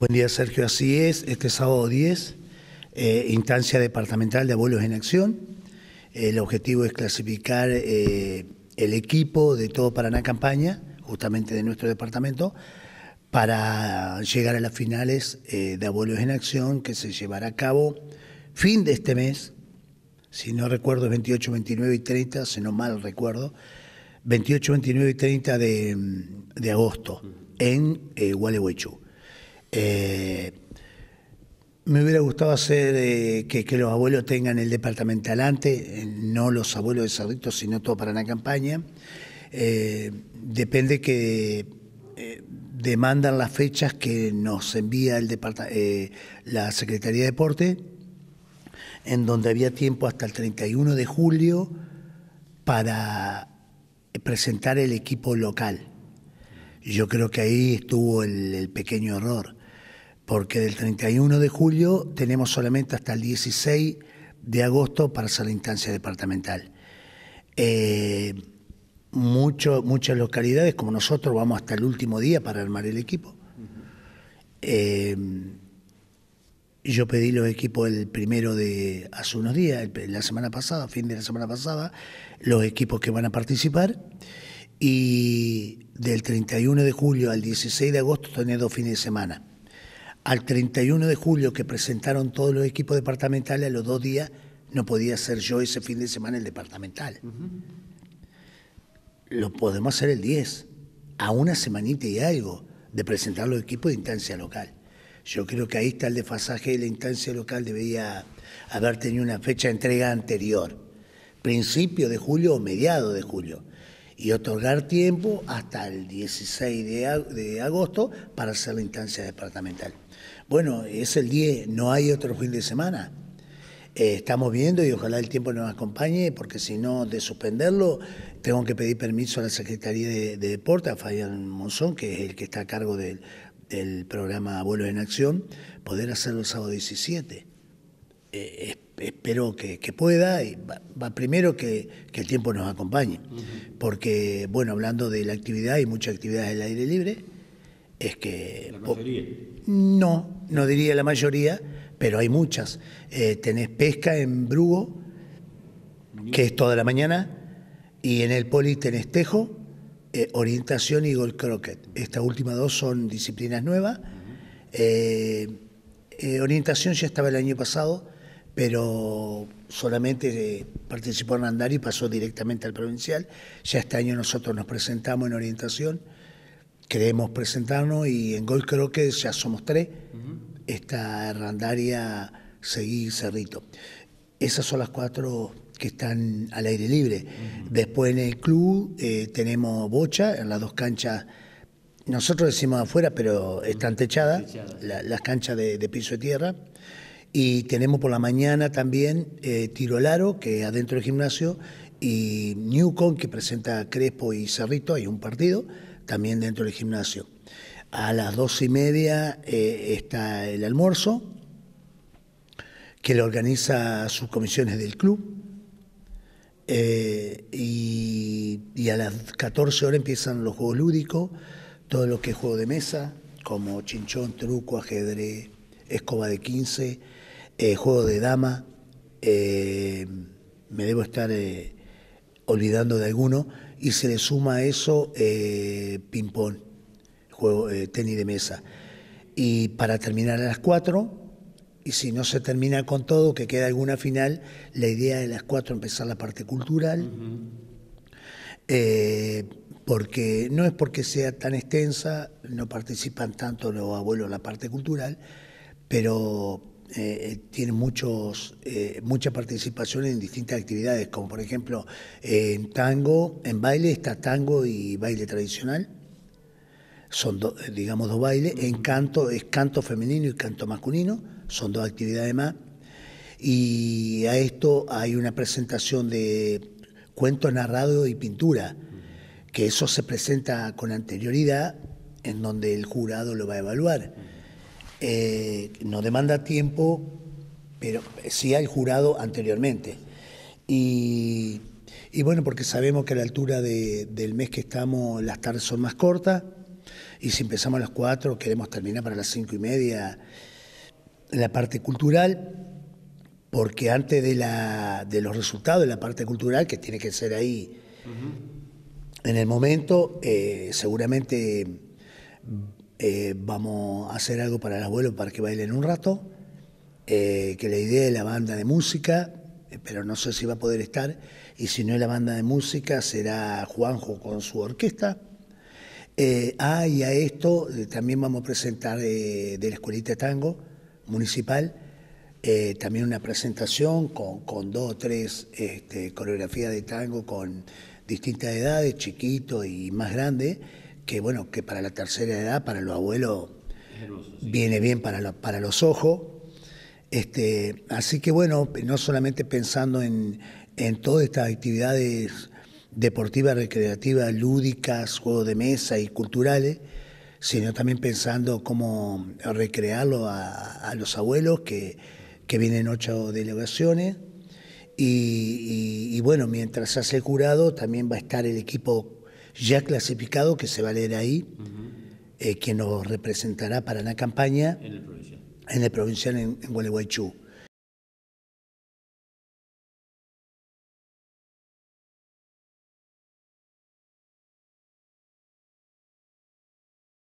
Buen día, Sergio. Así es, este sábado 10, eh, instancia departamental de abuelos en acción. El objetivo es clasificar eh, el equipo de todo Paraná Campaña, justamente de nuestro departamento, para llegar a las finales eh, de abuelos en acción que se llevará a cabo fin de este mes, si no recuerdo, es 28, 29 y 30, si no mal recuerdo, 28, 29 y 30 de, agosto en eh, eh, me hubiera gustado hacer eh, que, los abuelos tengan el departamento adelante, eh, no los abuelos de Cerrito, sino todo para la campaña. depende que demandan las fechas que nos envía el la Secretaría de Deporte, en donde había tiempo hasta el 31 de julio para presentar el equipo local. Yo creo que ahí estuvo el pequeño error porque del 31 de julio tenemos solamente hasta el 16 de agosto para hacer la instancia departamental. Eh, muchas localidades, como nosotros, vamos hasta el último día para armar el equipo. Eh, yo pedí los equipos el primero de hace unos días, la semana pasada, fin de la semana pasada, los equipos que van a participar. Y del 31 de julio al 16 de agosto tenés dos fines de semana al 31 de julio que presentaron todos los equipos departamentales, a los dos días no podía ser yo ese fin de semana el departamental. Lo podemos hacer el 10, a una semanita y algo de presentar los equipos de instancia local. Yo creo que ahí está el desfasaje de la instancia local, debería haber tenido una fecha de entrega anterior, principio de julio o mediado de julio y otorgar tiempo hasta el 16 de, de agosto para hacer la instancia departamental. Bueno, es el 10, no hay otro fin de semana. Eh, estamos viendo y ojalá el tiempo nos acompañe, porque si no, de suspenderlo, tengo que pedir permiso a la Secretaría de, Deportes, a Fabián Monzón, que es el que está a cargo del, programa Abuelos en Acción, poder hacerlo el sábado 17 espero que, pueda, y va, primero que, el tiempo nos acompañe, porque, bueno, hablando de la actividad, hay muchas actividades al aire libre, es que... ¿La mayoría? No, no diría la mayoría, pero hay muchas. Eh, tenés pesca en Brugo, que es toda la mañana, y en el poli tenés tejo, eh, orientación y gol croquet. Estas últimas dos son disciplinas nuevas. Eh, orientación ya estaba el año pasado, pero solamente eh, participó en y pasó directamente al provincial. Ya este año nosotros nos presentamos en orientación, queremos presentarnos y en Gol creo que ya somos tres. Esta Está Randaria, Seguí y Cerrito. Esas son las cuatro que están al aire libre. Después en el club eh, tenemos bocha, en las dos canchas, nosotros decimos afuera, pero están techadas, las canchas de, de piso de tierra. Y tenemos por la mañana también eh, Tiro Laro, que adentro del gimnasio, y Newcom, que presenta Crespo y Cerrito, hay un partido, también dentro del gimnasio. A las dos y media eh, está el almuerzo, que lo organiza sus comisiones del club. Eh, y, a las 14 horas empiezan los juegos lúdicos, todo lo que es juego de mesa, como chinchón, truco, ajedrez, escoba de 15 eh, juego de dama, eh, me debo estar eh, olvidando de alguno, y se le suma a eso ping-pong, juego, tenis de mesa. Y para terminar a las cuatro. y si no se termina con todo, que queda alguna final, la idea de las 4 empezar la parte cultural. porque no es porque sea tan extensa, no participan tanto los abuelos en la parte cultural, pero eh, eh, tiene muchos, eh, mucha participación en distintas actividades, como por ejemplo eh, en tango, en baile está tango y baile tradicional, son digamos dos bailes, en canto es canto femenino y canto masculino, son dos actividades más, y a esto hay una presentación de cuentos narrados y pintura, que eso se presenta con anterioridad en donde el jurado lo va a evaluar eh, nos demanda tiempo, pero sí hay jurado anteriormente. Y, bueno, porque sabemos que a la altura del mes que estamos las tardes son más cortas y si empezamos a las 4 queremos terminar para las cinco y media la parte cultural porque antes de, la, de los resultados de la parte cultural, que tiene que ser ahí en el momento, eh, seguramente eh, vamos a hacer algo para el abuelo para que baile en un rato, eh, que la idea de la banda de música, eh, pero no sé si va a poder estar, y si no es la banda de música será Juanjo con su orquesta. ah, y a esto también vamos a presentar de la Escuelita de Tango Municipal, también una presentación con, con dos o tres este, coreografías de tango con distintas edades, chiquito y más grande que bueno, que para la tercera edad, para los abuelos, viene bien para, para los ojos. Este, así que bueno, no solamente pensando en, todas estas actividades deportivas, recreativas, lúdicas, juegos de mesa y culturales, sino también pensando cómo recrearlo a, los abuelos que, vienen ocho delegaciones. Y, bueno, mientras hace el jurado, también va a estar el equipo ya clasificado que se va a leer ahí, eh, que nos representará para la campaña en el provincial en, el en Gualeguaychú.